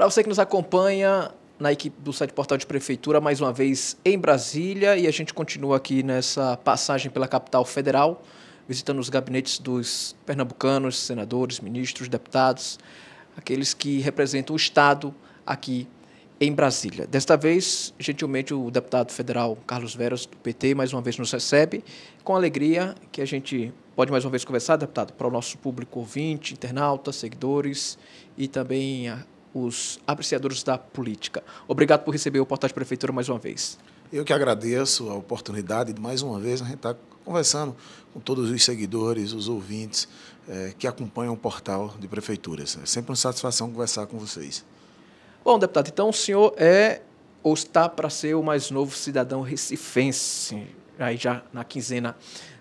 Para você que nos acompanha na equipe do site Portal de Prefeitura, mais uma vez em Brasília, e a gente continua aqui nessa passagem pela capital federal, visitando os gabinetes dos pernambucanos, senadores, ministros, deputados, aqueles que representam o Estado aqui em Brasília. Desta vez, gentilmente, o deputado federal Carlos Veras, do PT, mais uma vez nos recebe, com alegria que a gente pode mais uma vez conversar, deputado, para o nosso público ouvinte, internauta, seguidores e também a os apreciadores da política. Obrigado por receber o Portal de Prefeitura mais uma vez. Eu que agradeço a oportunidade de mais uma vez a gente estar tá conversando com todos os seguidores, os ouvintes é, que acompanham o portal de prefeituras. É sempre uma satisfação conversar com vocês. Bom, deputado, então o senhor é ou está para ser o mais novo cidadão recifense, aí já na quinzena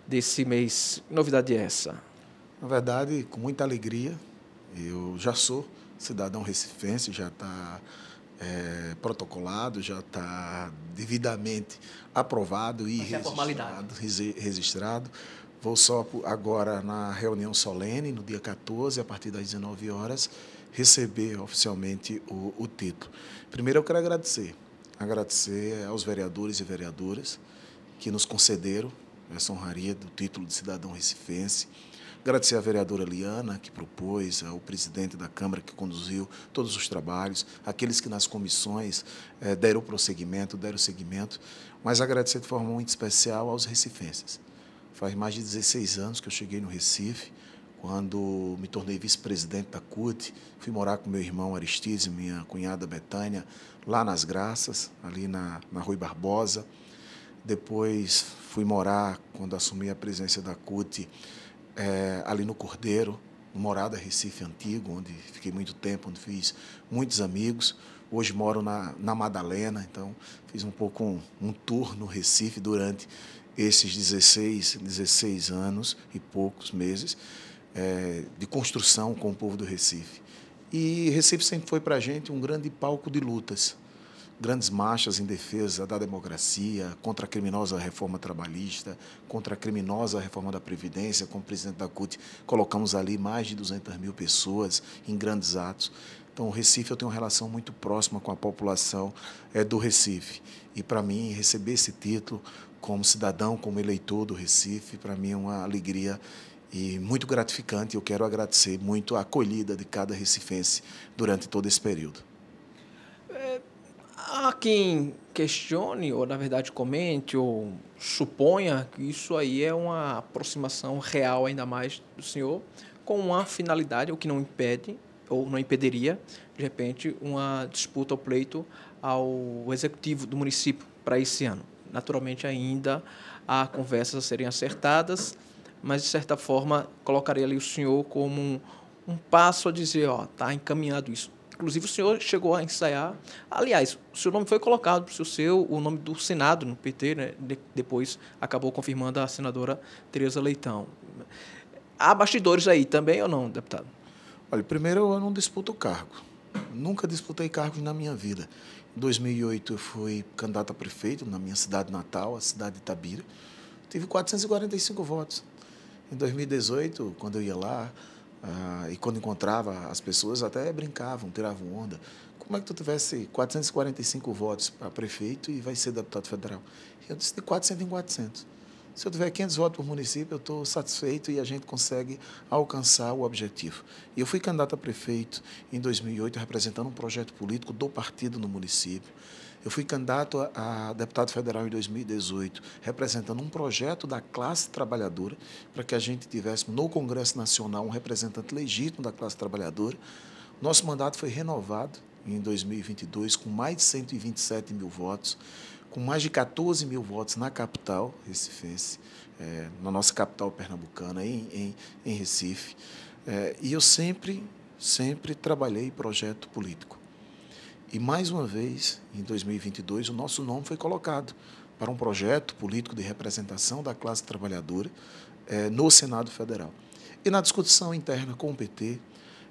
desse mês. Que novidade é essa? Na verdade, com muita alegria, eu já sou cidadão recifense, já está é, protocolado, já está devidamente aprovado e registrado, registrado. Vou só agora na reunião solene, no dia 14, a partir das 19 horas, receber oficialmente o, o título. Primeiro eu quero agradecer, agradecer aos vereadores e vereadoras que nos concederam essa honraria do título de cidadão recifense Agradecer à vereadora Liana, que propôs, ao eh, presidente da Câmara, que conduziu todos os trabalhos, aqueles que nas comissões eh, deram prosseguimento, deram seguimento, mas agradecer de forma muito especial aos recifenses. Faz mais de 16 anos que eu cheguei no Recife, quando me tornei vice-presidente da CUT, fui morar com meu irmão Aristides e minha cunhada Betânia, lá nas Graças, ali na, na Rui Barbosa. Depois fui morar, quando assumi a presidência da CUT, é, ali no Cordeiro, no Morada Recife Antigo, onde fiquei muito tempo, onde fiz muitos amigos. Hoje moro na, na Madalena, então fiz um pouco um, um tour no Recife durante esses 16, 16 anos e poucos meses é, de construção com o povo do Recife. E Recife sempre foi para a gente um grande palco de lutas grandes marchas em defesa da democracia, contra a criminosa reforma trabalhista, contra a criminosa reforma da Previdência, com o presidente da CUT, colocamos ali mais de 200 mil pessoas em grandes atos. Então, o Recife, eu tenho uma relação muito próxima com a população é, do Recife. E, para mim, receber esse título como cidadão, como eleitor do Recife, para mim é uma alegria e muito gratificante. Eu quero agradecer muito a acolhida de cada recifense durante todo esse período. Há quem questione, ou na verdade comente, ou suponha que isso aí é uma aproximação real, ainda mais do senhor, com uma finalidade, o que não impede, ou não impediria, de repente, uma disputa ou pleito ao executivo do município para esse ano. Naturalmente, ainda há conversas a serem acertadas, mas de certa forma colocaria ali o senhor como um, um passo a dizer: ó, está encaminhado isso. Inclusive, o senhor chegou a ensaiar. Aliás, o seu nome foi colocado para o seu, o nome do Senado no PT, né? De, depois acabou confirmando a senadora Tereza Leitão. Há bastidores aí também ou não, deputado? Olha, primeiro eu não disputo cargo. Nunca disputei cargos na minha vida. Em 2008 eu fui candidato a prefeito na minha cidade natal, a cidade de Itabira. Tive 445 votos. Em 2018, quando eu ia lá, ah, e quando encontrava as pessoas, até brincavam, tiravam onda. Como é que tu tivesse 445 votos para prefeito e vai ser deputado federal? Eu disse de 400 em 400. Se eu tiver 500 votos por município, eu estou satisfeito e a gente consegue alcançar o objetivo. E eu fui candidato a prefeito em 2008, representando um projeto político do partido no município. Eu fui candidato a, a deputado federal em 2018, representando um projeto da classe trabalhadora, para que a gente tivesse no Congresso Nacional um representante legítimo da classe trabalhadora. Nosso mandato foi renovado em 2022, com mais de 127 mil votos, com mais de 14 mil votos na capital Recife, é, na nossa capital pernambucana, em, em, em Recife. É, e eu sempre, sempre trabalhei projeto político. E mais uma vez, em 2022, o nosso nome foi colocado para um projeto político de representação da classe trabalhadora eh, no Senado Federal. E na discussão interna com o PT,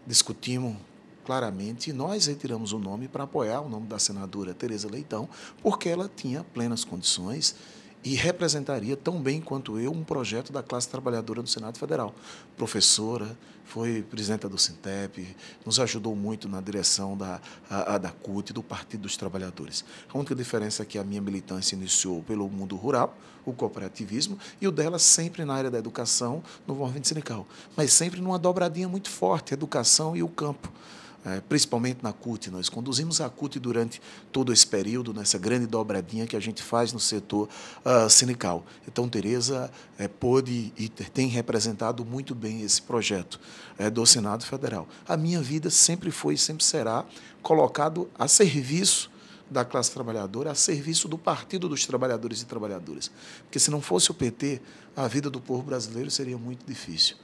discutimos claramente e nós retiramos o nome para apoiar o nome da senadora Tereza Leitão, porque ela tinha plenas condições e representaria tão bem quanto eu um projeto da classe trabalhadora do Senado Federal. Professora, foi presidenta do Sintep, nos ajudou muito na direção da, a, a da CUT, do Partido dos Trabalhadores. A única diferença é que a minha militância iniciou pelo mundo rural, o cooperativismo, e o dela sempre na área da educação, no movimento sindical, mas sempre numa dobradinha muito forte, educação e o campo. É, principalmente na CUT. Nós conduzimos a CUT durante todo esse período, nessa grande dobradinha que a gente faz no setor uh, sindical. Então, Tereza é, pôde e tem representado muito bem esse projeto é, do Senado Federal. A minha vida sempre foi e sempre será colocado a serviço da classe trabalhadora a serviço do Partido dos Trabalhadores e Trabalhadoras. Porque se não fosse o PT, a vida do povo brasileiro seria muito difícil.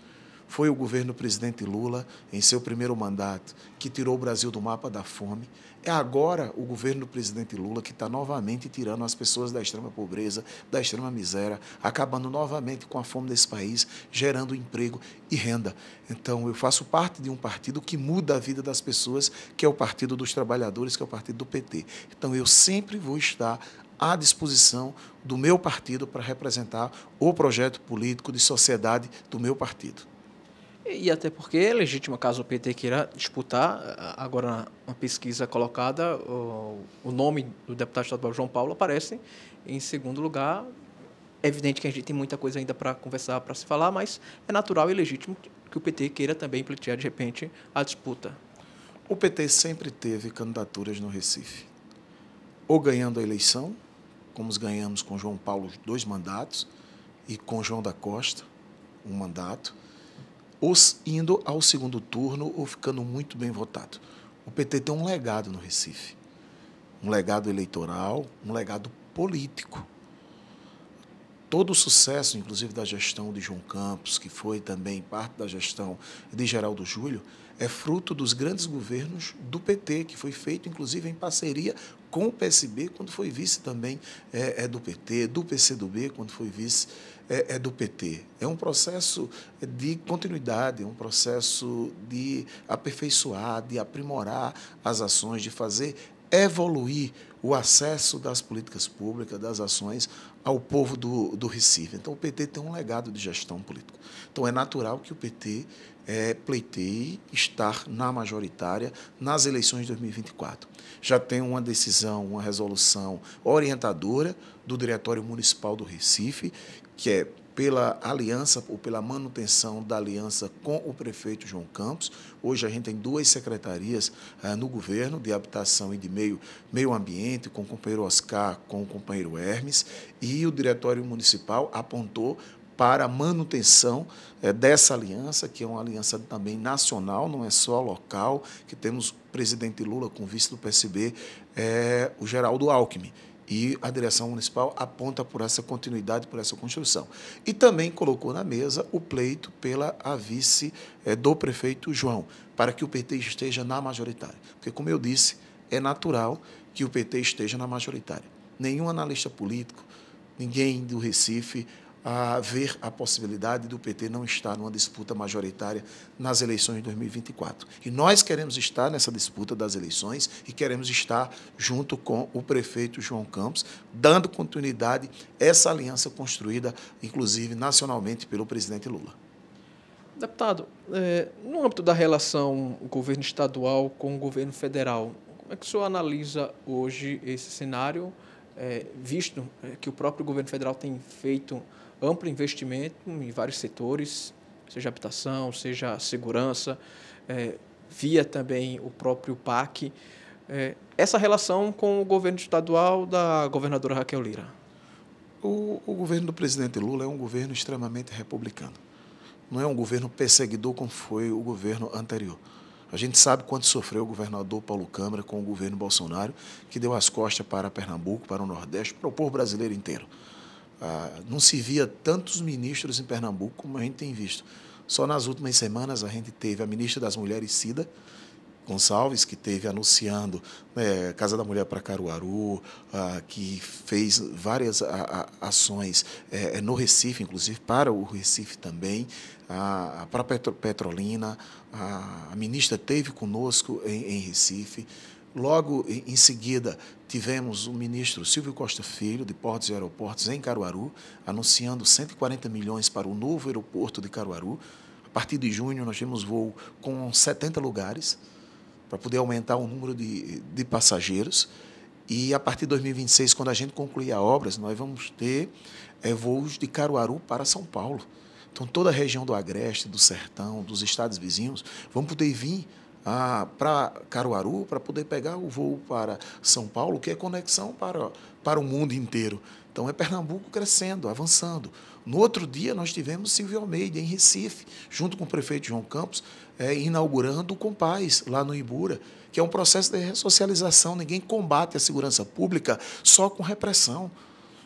Foi o governo presidente Lula, em seu primeiro mandato, que tirou o Brasil do mapa da fome. É agora o governo presidente Lula que está novamente tirando as pessoas da extrema pobreza, da extrema miséria, acabando novamente com a fome desse país, gerando emprego e renda. Então, eu faço parte de um partido que muda a vida das pessoas, que é o Partido dos Trabalhadores, que é o partido do PT. Então, eu sempre vou estar à disposição do meu partido para representar o projeto político de sociedade do meu partido. E até porque é legítimo, caso o PT queira disputar, eh, agora uma pesquisa colocada, o, o nome do deputado estadual João Paulo aparece em segundo lugar. É evidente que a gente tem muita coisa ainda para conversar, para se falar, mas é natural e legítimo que o PT queira também pleitear, de repente, a disputa. O PT sempre teve candidaturas no Recife, ou ganhando a eleição, como ganhamos com João Paulo dois mandatos, e com João da Costa um mandato, os indo ao segundo turno ou ficando muito bem votado. O PT tem um legado no Recife, um legado eleitoral, um legado político todo o sucesso, inclusive da gestão de João Campos, que foi também parte da gestão de Geraldo Júlio, é fruto dos grandes governos do PT, que foi feito inclusive em parceria com o PSB, quando foi vice também é, é do PT, do PCdoB, quando foi vice é, é, do PT. É um processo de continuidade, é um processo de aperfeiçoar, de aprimorar as ações, de fazer evoluir o acesso das políticas públicas, das ações ao povo do, do Recife. Então, o PT tem um legado de gestão política. Então, é natural que o PT é, pleiteie estar na majoritária nas eleições de 2024. Já tem uma decisão, uma resolução orientadora do Diretório Municipal do Recife, que é pela aliança ou pela manutenção da aliança com o prefeito João Campos. Hoje a gente tem duas secretarias eh, no governo, de habitação e de meio, meio ambiente, com o companheiro Oscar, com o companheiro Hermes, e o diretório municipal apontou para a manutenção eh, dessa aliança, que é uma aliança também nacional, não é só local, que temos o presidente Lula com vice do PSB, eh, o Geraldo Alckmin. E a direção municipal aponta por essa continuidade, por essa construção. E também colocou na mesa o pleito pela a vice é, do prefeito João, para que o PT esteja na majoritária. Porque, como eu disse, é natural que o PT esteja na majoritária. Nenhum analista político, ninguém do Recife a ver a possibilidade do PT não estar numa disputa majoritária nas eleições de 2024. E nós queremos estar nessa disputa das eleições e queremos estar junto com o prefeito João Campos, dando continuidade a essa aliança construída, inclusive nacionalmente, pelo presidente Lula. Deputado, é, no âmbito da relação governo estadual com o governo federal, como é que o senhor analisa hoje esse cenário, é, visto é, que o próprio governo federal tem feito amplo investimento em vários setores, seja habitação, seja segurança, é, via também o próprio PAC. É, essa relação com o governo estadual da governadora Raquel Lira? O, o governo do presidente Lula é um governo extremamente republicano. Não é um governo perseguidor como foi o governo anterior. A gente sabe quanto sofreu o governador Paulo Câmara com o governo Bolsonaro, que deu as costas para Pernambuco, para o Nordeste, para o povo brasileiro inteiro. Ah, não se via tantos ministros em Pernambuco como a gente tem visto. Só nas últimas semanas a gente teve a ministra das Mulheres, Cida Gonçalves, que teve anunciando né, Casa da Mulher para Caruaru, ah, que fez várias a, a, ações é, no Recife, inclusive para o Recife também, a, para Petro, Petrolina. A, a ministra teve conosco em, em Recife. Logo em seguida, tivemos o ministro Silvio Costa Filho, de Portos e Aeroportos, em Caruaru, anunciando 140 milhões para o novo aeroporto de Caruaru. A partir de junho, nós tivemos voo com 70 lugares, para poder aumentar o número de, de passageiros. E a partir de 2026, quando a gente concluir a obras, nós vamos ter é, voos de Caruaru para São Paulo. Então, toda a região do Agreste, do Sertão, dos estados vizinhos, vão poder vir para Caruaru para poder pegar o voo para São Paulo, que é conexão para, para o mundo inteiro. Então é Pernambuco crescendo, avançando. No outro dia nós tivemos Silvio Almeida em Recife, junto com o prefeito João Campos, é, inaugurando o Compaz lá no Ibura, que é um processo de ressocialização. Ninguém combate a segurança pública só com repressão,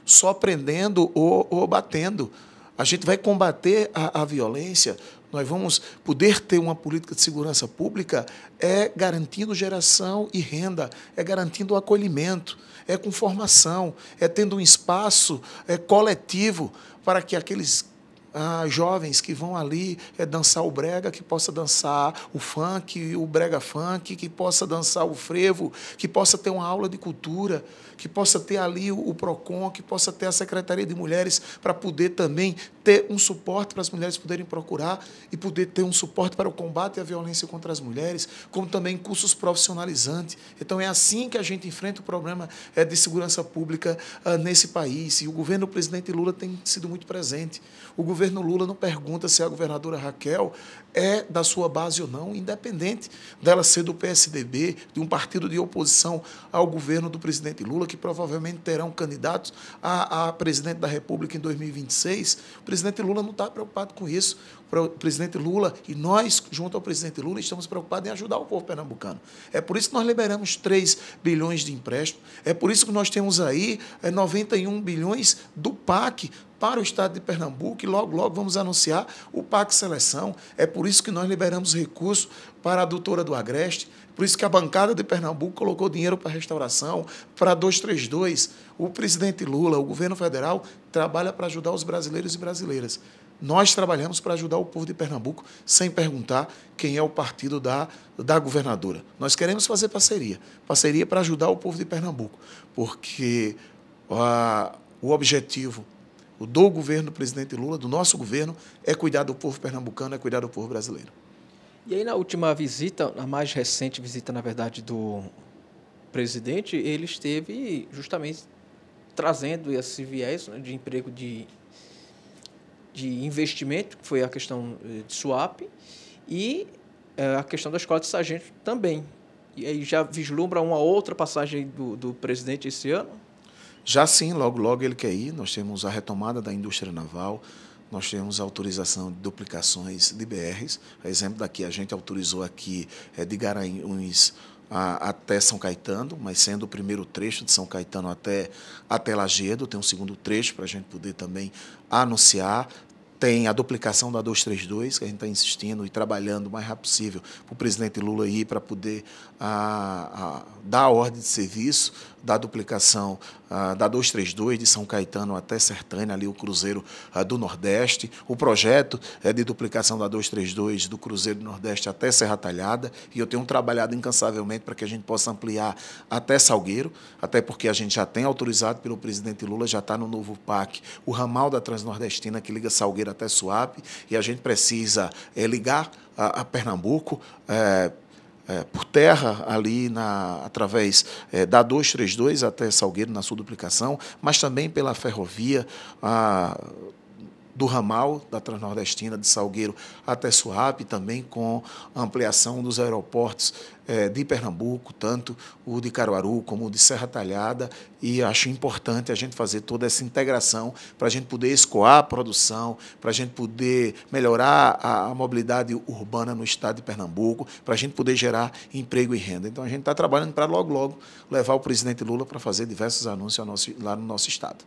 só prendendo ou, ou batendo a gente vai combater a, a violência, nós vamos poder ter uma política de segurança pública é garantindo geração e renda, é garantindo o acolhimento, é com formação, é tendo um espaço é coletivo para que aqueles ah, jovens que vão ali é, dançar o brega, que possa dançar o funk, o brega funk, que possa dançar o frevo, que possa ter uma aula de cultura, que possa ter ali o, o PROCON, que possa ter a Secretaria de Mulheres para poder também ter um suporte para as mulheres poderem procurar e poder ter um suporte para o combate à violência contra as mulheres, como também cursos profissionalizantes. Então é assim que a gente enfrenta o problema é, de segurança pública ah, nesse país. E o governo do presidente Lula tem sido muito presente. O governo Lula não pergunta se é a governadora Raquel é da sua base ou não, independente dela ser do PSDB, de um partido de oposição ao governo do presidente Lula, que provavelmente terão candidatos a, a presidente da República em 2026. O presidente Lula não está preocupado com isso. O presidente Lula e nós, junto ao presidente Lula, estamos preocupados em ajudar o povo pernambucano. É por isso que nós liberamos 3 bilhões de empréstimo, é por isso que nós temos aí 91 é, bilhões do PAC para o estado de Pernambuco e logo, logo vamos anunciar o PAC Seleção. É por por isso que nós liberamos recursos para a doutora do Agreste, por isso que a bancada de Pernambuco colocou dinheiro para a restauração, para 232. O presidente Lula, o governo federal, trabalha para ajudar os brasileiros e brasileiras. Nós trabalhamos para ajudar o povo de Pernambuco sem perguntar quem é o partido da, da governadora. Nós queremos fazer parceria. Parceria para ajudar o povo de Pernambuco, porque ah, o objetivo o do governo do presidente Lula, do nosso governo, é cuidar do povo pernambucano, é cuidar do povo brasileiro. E aí, na última visita, a mais recente visita, na verdade, do presidente, ele esteve justamente trazendo esse viés né, de emprego de, de investimento, que foi a questão eh, de swap, e eh, a questão da escola de sargento também. E aí já vislumbra uma outra passagem do, do presidente esse ano? Já sim, logo logo ele quer ir, nós temos a retomada da indústria naval, nós temos autorização de duplicações de BRs, a exemplo daqui, a gente autorizou aqui é, de Garanhuns a, até São Caetano, mas sendo o primeiro trecho de São Caetano até, até Lagedo, tem um segundo trecho para a gente poder também anunciar, tem a duplicação da 232, que a gente está insistindo e trabalhando o mais rápido possível para o presidente Lula ir para poder a, ah, a, ah, dar a ordem de serviço da duplicação ah, da 232 de São Caetano até Sertânia, ali o Cruzeiro ah, do Nordeste. O projeto é de duplicação da 232 do Cruzeiro do Nordeste até Serra Talhada. E eu tenho trabalhado incansavelmente para que a gente possa ampliar até Salgueiro, até porque a gente já tem autorizado pelo presidente Lula, já está no novo PAC, o ramal da Transnordestina que liga Salgueiro até Suape. E a gente precisa é, ligar a, a Pernambuco. É, é, por terra ali na, através é, da 232 até Salgueiro, na sua duplicação, mas também pela ferrovia, a, do ramal da Transnordestina de Salgueiro até Suape, também com ampliação dos aeroportos eh, de Pernambuco, tanto o de Caruaru como o de Serra Talhada, e acho importante a gente fazer toda essa integração para a gente poder escoar a produção, para a gente poder melhorar a, a mobilidade urbana no estado de Pernambuco, para a gente poder gerar emprego e renda. Então a gente está trabalhando para logo, logo levar o presidente Lula para fazer diversos anúncios nosso, lá no nosso estado.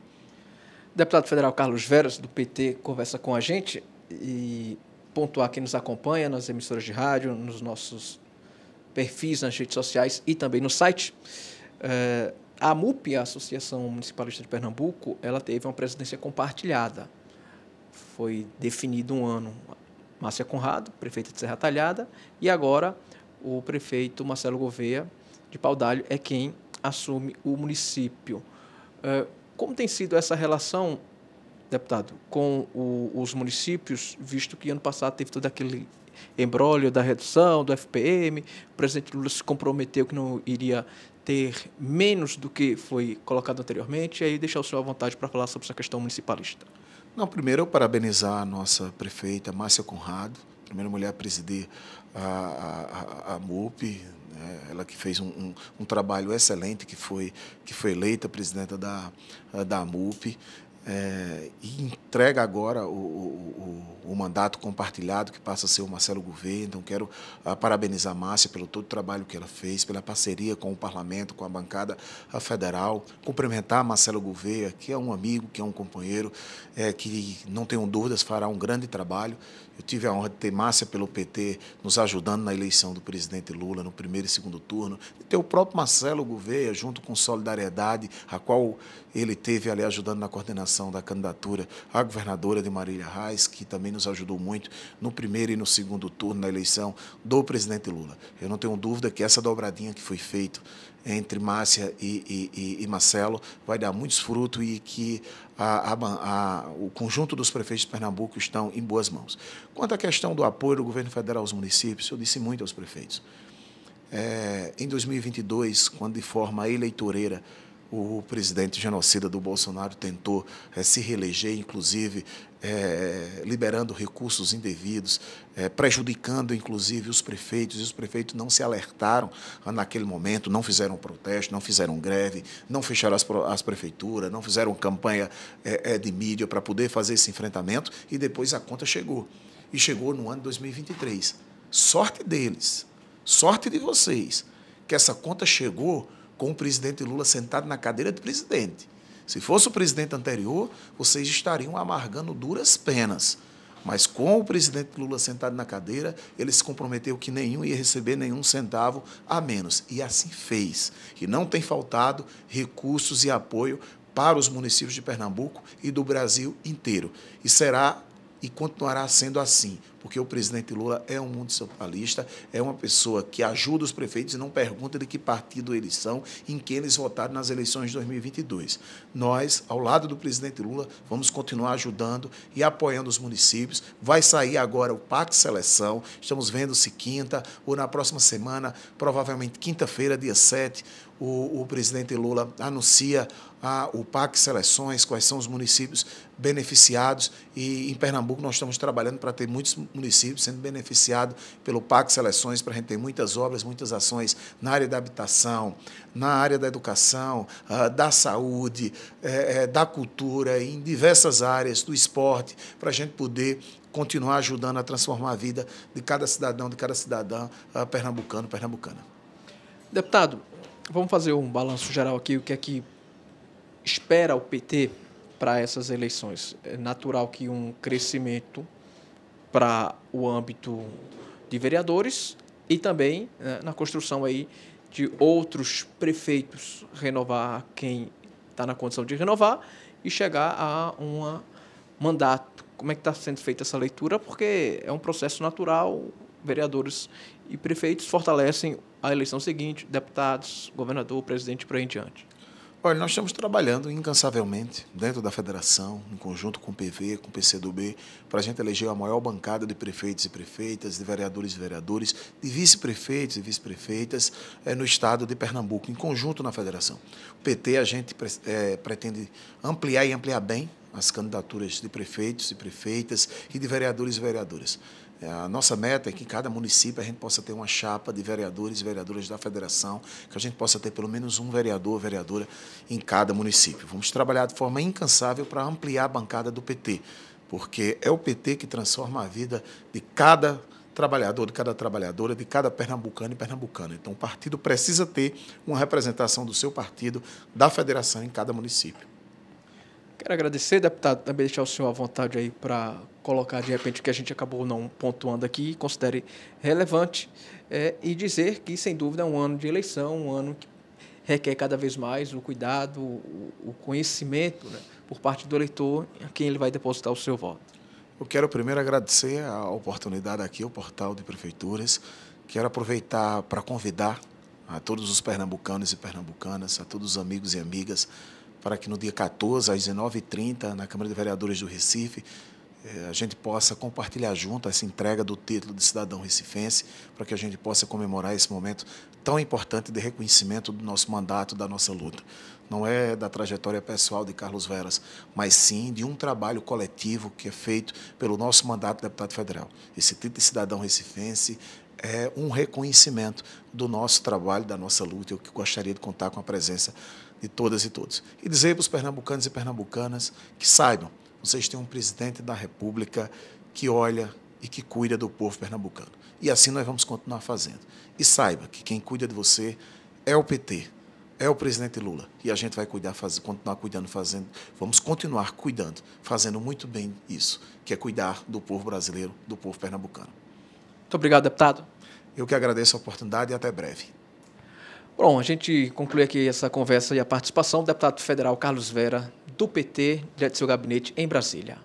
O deputado federal Carlos Veras, do PT, conversa com a gente e pontuar quem nos acompanha nas emissoras de rádio, nos nossos perfis nas redes sociais e também no site. Eh, a MUP, a Associação Municipalista de Pernambuco, ela teve uma presidência compartilhada. Foi definido um ano Márcia Conrado, prefeita de Serra Talhada, e agora o prefeito Marcelo Gouveia de Paudalho é quem assume o município. Eh, como tem sido essa relação, deputado, com o, os municípios, visto que ano passado teve todo aquele embrólio da redução do FPM, o presidente Lula se comprometeu que não iria ter menos do que foi colocado anteriormente, e aí deixar o senhor à vontade para falar sobre essa questão municipalista. Não, primeiro eu parabenizar a nossa prefeita Márcia Conrado, primeira mulher a presidir a, a, a, a MUP, né? Ela que fez um, um, um, trabalho excelente, que foi, que foi eleita presidenta da, da MUP é, e entrega agora o, o, o, o, mandato compartilhado que passa a ser o Marcelo Gouveia. Então, quero ah, parabenizar a Márcia pelo todo o trabalho que ela fez, pela parceria com o Parlamento, com a bancada ah, federal. Cumprimentar Marcelo Gouveia, que é um amigo, que é um companheiro, é, que não tenho dúvidas fará um grande trabalho. Eu tive a honra de ter Márcia pelo PT nos ajudando na eleição do presidente Lula no primeiro e segundo turno, ter o próprio Marcelo Gouveia junto com Solidariedade, a qual ele teve ali ajudando na coordenação apresentação da candidatura à governadora de Marília Reis, que também nos ajudou muito no primeiro e no segundo turno na eleição do presidente Lula. Eu não tenho dúvida que essa dobradinha que foi feita entre Márcia e, e, e, Marcelo vai dar muitos frutos e que a, a, a, o conjunto dos prefeitos de Pernambuco estão em boas mãos. Quanto à questão do apoio do governo federal aos municípios, eu disse muito aos prefeitos. É, em 2022, quando de forma eleitoreira o presidente genocida do Bolsonaro tentou é, se reeleger, inclusive é, liberando recursos indevidos, é, prejudicando inclusive os prefeitos, e os prefeitos não se alertaram naquele momento, não fizeram protesto, não fizeram greve, não fecharam as, as prefeituras, não fizeram campanha de mídia para poder fazer esse enfrentamento, e depois a conta chegou. E chegou no ano de 2023. Sorte deles, sorte de vocês, que essa conta chegou com o presidente Lula sentado na cadeira de presidente. Se fosse o presidente anterior, vocês estariam amargando duras penas. Mas com o presidente Lula sentado na cadeira, ele se comprometeu que nenhum ia receber nenhum centavo a menos. E assim fez. E não tem faltado recursos e apoio para os municípios de Pernambuco e do Brasil inteiro. E será e continuará sendo assim, porque o presidente Lula é um municipalista, é uma pessoa que ajuda os prefeitos e não pergunta de que partido eles são, em quem eles votaram nas eleições de 2022. Nós, ao lado do presidente Lula, vamos continuar ajudando e apoiando os municípios. Vai sair agora o Pacto Seleção, estamos vendo se quinta ou na próxima semana, provavelmente quinta-feira, dia 7, o, o presidente Lula anuncia ah, o PAC Seleções, quais são os municípios beneficiados. E em Pernambuco nós estamos trabalhando para ter muitos municípios sendo beneficiados pelo PAC Seleções, para a gente ter muitas obras, muitas ações na área da habitação, na área da educação, ah, da saúde, eh, eh, da cultura, em diversas áreas, do esporte, para a gente poder continuar ajudando a transformar a vida de cada cidadão, de cada cidadã ah, pernambucano, pernambucana. Deputado, Vamos fazer um balanço geral aqui, o que é que espera o PT para essas eleições? É natural que um crescimento para o âmbito de vereadores e também né, na construção aí de outros prefeitos, renovar quem está na condição de renovar e chegar a um mandato. Como é que está sendo feita essa leitura? Porque é um processo natural, vereadores e prefeitos fortalecem a eleição seguinte, deputados, governador, presidente por aí em diante? Olha, nós estamos trabalhando incansavelmente dentro da federação, em conjunto com o PV, com o PCdoB, para a gente eleger a maior bancada de prefeitos e prefeitas, de vereadores e vereadores, de vice-prefeitos e vice-prefeitas é, no estado de Pernambuco, em conjunto na federação. O PT a gente é, pretende ampliar e ampliar bem as candidaturas de prefeitos e prefeitas e de vereadores e vereadoras. É, a nossa meta é que em cada município a gente possa ter uma chapa de vereadores e vereadoras da federação, que a gente possa ter pelo menos um vereador ou vereadora em cada município. Vamos trabalhar de forma incansável para ampliar a bancada do PT, porque é o PT que transforma a vida de cada trabalhador, de cada trabalhadora, de cada pernambucano e pernambucana. Então o partido precisa ter uma representação do seu partido, da federação em cada município. Quero agradecer, deputado, também deixar o senhor à vontade aí para colocar de repente o que a gente acabou não pontuando aqui, considere relevante, é, e dizer que, sem dúvida, é um ano de eleição, um ano que requer cada vez mais o cuidado, o, o conhecimento né, por parte do eleitor a quem ele vai depositar o seu voto. Eu quero primeiro agradecer a oportunidade aqui, o portal de prefeituras. Quero aproveitar para convidar a todos os pernambucanos e pernambucanas, a todos os amigos e amigas para que no dia 14, às 19h30, na Câmara de Vereadores do Recife, eh, a gente possa compartilhar junto essa entrega do título de cidadão recifense, para que a gente possa comemorar esse momento tão importante de reconhecimento do nosso mandato, da nossa luta. Não é da trajetória pessoal de Carlos Veras, mas sim de um trabalho coletivo que é feito pelo nosso mandato de deputado federal. Esse título de cidadão recifense é, um reconhecimento do nosso trabalho, da nossa luta. Eu gostaria de contar com a presença de todas e todos. E dizer para os pernambucanos e pernambucanas que saibam, vocês têm um presidente da República que olha e que cuida do povo pernambucano. E assim nós vamos continuar fazendo. E saiba que quem cuida de você é o PT, é o presidente Lula. E a gente vai cuidar, fazer, continuar cuidando, fazendo, vamos continuar cuidando, fazendo muito bem isso, que é cuidar do povo brasileiro, do povo pernambucano. Muito obrigado, deputado. Eu que agradeço a oportunidade e até breve. Bom, a gente conclui aqui essa conversa e a participação do deputado federal Carlos Vera, do PT, direto do seu gabinete em Brasília.